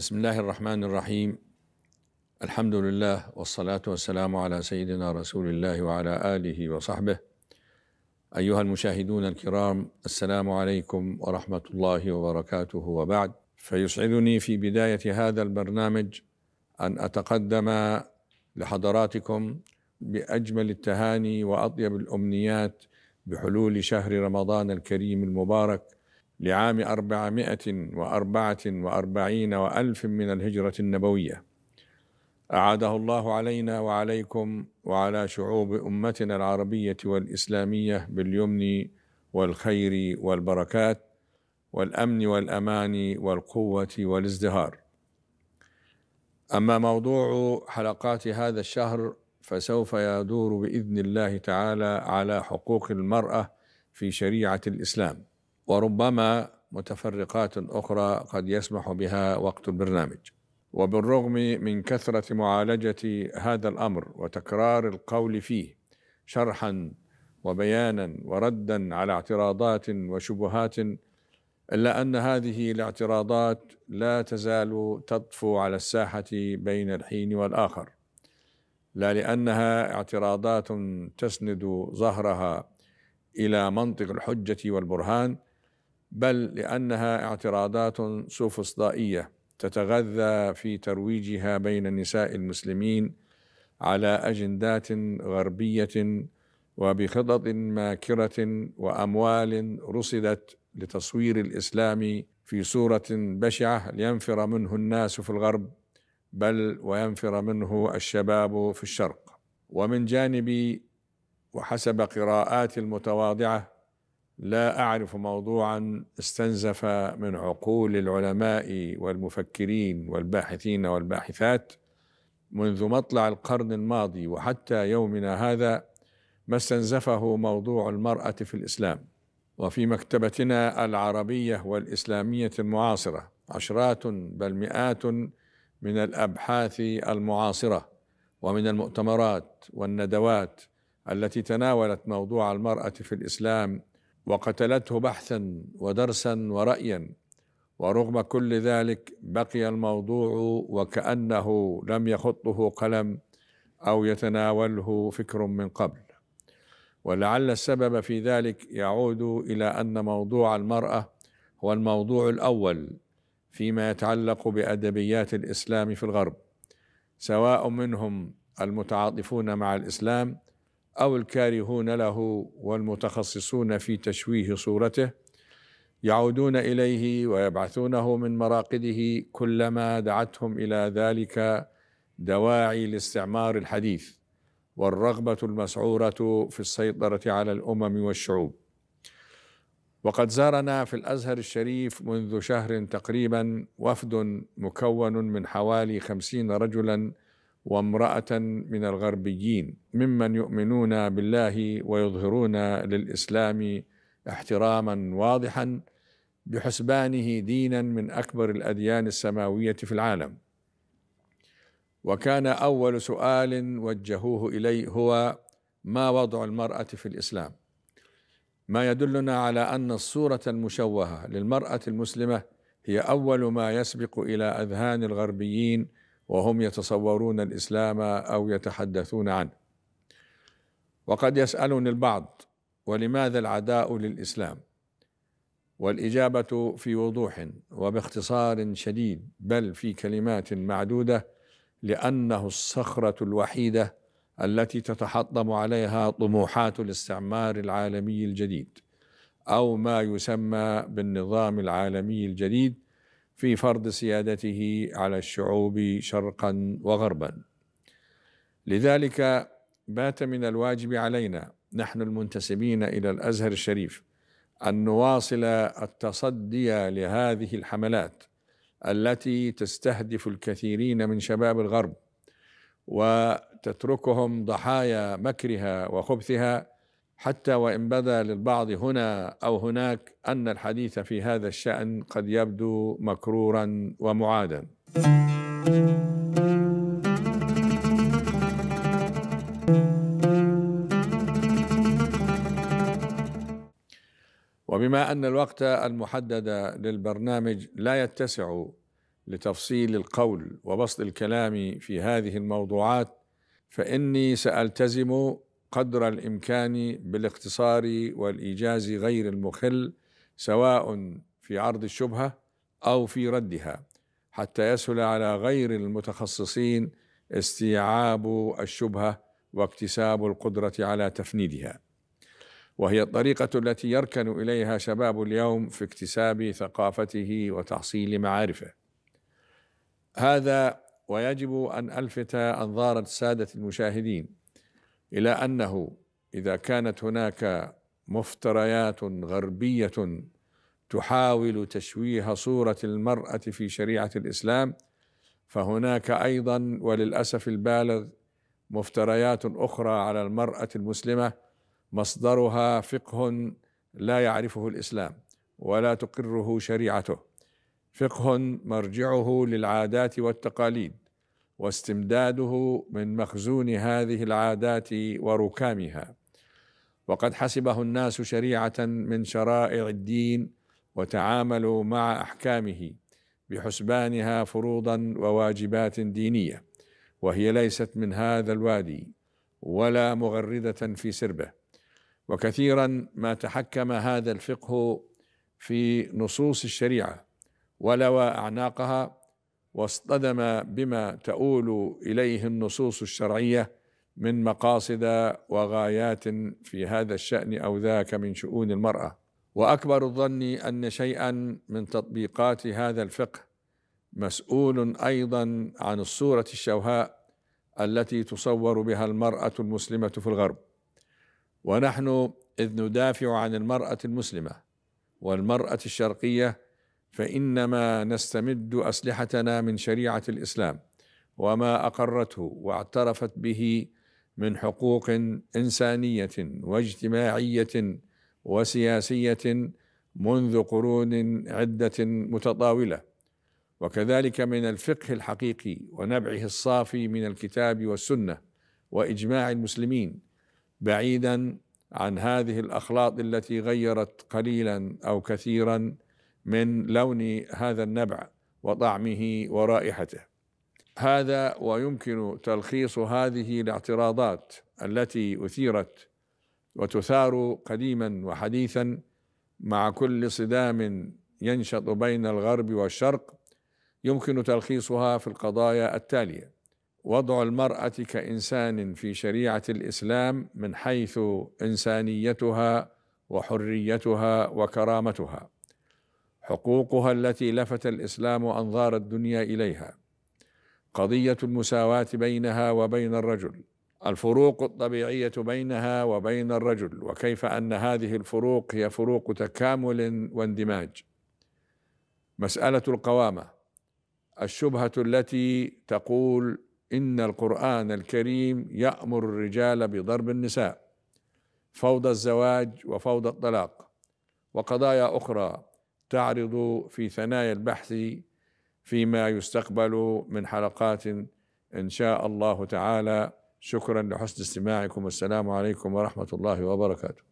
بسم الله الرحمن الرحيم الحمد لله والصلاة والسلام على سيدنا رسول الله وعلى آله وصحبه أيها المشاهدون الكرام السلام عليكم ورحمة الله وبركاته وبعد فيسعدني في بداية هذا البرنامج أن أتقدم لحضراتكم بأجمل التهاني وأطيب الأمنيات بحلول شهر رمضان الكريم المبارك لعام أربعمائة وأربعة وأربعين وألف من الهجرة النبوية أعاده الله علينا وعليكم وعلى شعوب أمتنا العربية والإسلامية باليمن والخير والبركات والأمن والأمان والقوة والازدهار أما موضوع حلقات هذا الشهر فسوف يدور بإذن الله تعالى على حقوق المرأة في شريعة الإسلام وربما متفرقات أخرى قد يسمح بها وقت البرنامج وبالرغم من كثرة معالجة هذا الأمر وتكرار القول فيه شرحا وبيانا وردا على اعتراضات وشبهات إلا أن هذه الاعتراضات لا تزال تطفو على الساحة بين الحين والآخر لا لأنها اعتراضات تسند ظهرها إلى منطق الحجة والبرهان بل لأنها اعتراضات سوفسطائية تتغذى في ترويجها بين نساء المسلمين على أجندات غربية وبخطط ماكرة وأموال رصدت لتصوير الإسلام في صورة بشعة لينفر منه الناس في الغرب بل وينفر منه الشباب في الشرق ومن جانبي وحسب قراءات المتواضعة لا اعرف موضوعا استنزف من عقول العلماء والمفكرين والباحثين والباحثات منذ مطلع القرن الماضي وحتى يومنا هذا ما استنزفه موضوع المراه في الاسلام وفي مكتبتنا العربيه والاسلاميه المعاصره عشرات بل مئات من الابحاث المعاصره ومن المؤتمرات والندوات التي تناولت موضوع المراه في الاسلام وقتلته بحثا ودرسا ورأيا ورغم كل ذلك بقي الموضوع وكأنه لم يخطه قلم أو يتناوله فكر من قبل ولعل السبب في ذلك يعود إلى أن موضوع المرأة هو الموضوع الأول فيما يتعلق بأدبيات الإسلام في الغرب سواء منهم المتعاطفون مع الإسلام أو الكارهون له والمتخصصون في تشويه صورته يعودون إليه ويبعثونه من مراقده كلما دعتهم إلى ذلك دواعي الاستعمار الحديث والرغبة المسعورة في السيطرة على الأمم والشعوب وقد زارنا في الأزهر الشريف منذ شهر تقريبا وفد مكون من حوالي خمسين رجلاً وامرأة من الغربيين ممن يؤمنون بالله ويظهرون للإسلام احتراما واضحا بحسبانه دينا من أكبر الأديان السماوية في العالم وكان أول سؤال وجهوه إلي هو ما وضع المرأة في الإسلام ما يدلنا على أن الصورة المشوهة للمرأة المسلمة هي أول ما يسبق إلى أذهان الغربيين وهم يتصورون الاسلام او يتحدثون عنه وقد يسالني البعض ولماذا العداء للاسلام والاجابه في وضوح وباختصار شديد بل في كلمات معدوده لانه الصخره الوحيده التي تتحطم عليها طموحات الاستعمار العالمي الجديد او ما يسمى بالنظام العالمي الجديد في فرض سيادته على الشعوب شرقا وغربا لذلك بات من الواجب علينا نحن المنتسبين الى الازهر الشريف ان نواصل التصدي لهذه الحملات التي تستهدف الكثيرين من شباب الغرب وتتركهم ضحايا مكرها وخبثها حتى وان بدا للبعض هنا او هناك ان الحديث في هذا الشان قد يبدو مكرورا ومعادا وبما ان الوقت المحدد للبرنامج لا يتسع لتفصيل القول وبسط الكلام في هذه الموضوعات فاني سالتزم قدر الامكان بالاختصار والايجاز غير المخل سواء في عرض الشبهه او في ردها حتى يسهل على غير المتخصصين استيعاب الشبهه واكتساب القدره على تفنيدها وهي الطريقه التي يركن اليها شباب اليوم في اكتساب ثقافته وتحصيل معارفه هذا ويجب ان الفت انظار الساده المشاهدين الى انه اذا كانت هناك مفتريات غربيه تحاول تشويه صوره المراه في شريعه الاسلام فهناك ايضا وللاسف البالغ مفتريات اخرى على المراه المسلمه مصدرها فقه لا يعرفه الاسلام ولا تقره شريعته فقه مرجعه للعادات والتقاليد واستمداده من مخزون هذه العادات وركامها وقد حسبه الناس شريعه من شرائع الدين وتعاملوا مع احكامه بحسبانها فروضا وواجبات دينيه وهي ليست من هذا الوادي ولا مغرده في سربه وكثيرا ما تحكم هذا الفقه في نصوص الشريعه ولوى اعناقها واصطدم بما تؤول اليه النصوص الشرعيه من مقاصد وغايات في هذا الشان او ذاك من شؤون المراه واكبر الظن ان شيئا من تطبيقات هذا الفقه مسؤول ايضا عن الصوره الشوهاء التي تصور بها المراه المسلمه في الغرب ونحن اذ ندافع عن المراه المسلمه والمراه الشرقيه فانما نستمد اسلحتنا من شريعه الاسلام وما اقرته واعترفت به من حقوق انسانيه واجتماعيه وسياسيه منذ قرون عده متطاوله وكذلك من الفقه الحقيقي ونبعه الصافي من الكتاب والسنه واجماع المسلمين بعيدا عن هذه الاخلاط التي غيرت قليلا او كثيرا من لون هذا النبع وطعمه ورائحته هذا ويمكن تلخيص هذه الاعتراضات التي اثيرت وتثار قديما وحديثا مع كل صدام ينشط بين الغرب والشرق يمكن تلخيصها في القضايا التاليه وضع المراه كانسان في شريعه الاسلام من حيث انسانيتها وحريتها وكرامتها حقوقها التي لفت الاسلام انظار الدنيا اليها قضيه المساواه بينها وبين الرجل الفروق الطبيعيه بينها وبين الرجل وكيف ان هذه الفروق هي فروق تكامل واندماج مساله القوامه الشبهه التي تقول ان القران الكريم يامر الرجال بضرب النساء فوضى الزواج وفوضى الطلاق وقضايا اخرى تعرض في ثنايا البحث فيما يستقبل من حلقات ان شاء الله تعالى شكرا لحسن استماعكم والسلام عليكم ورحمه الله وبركاته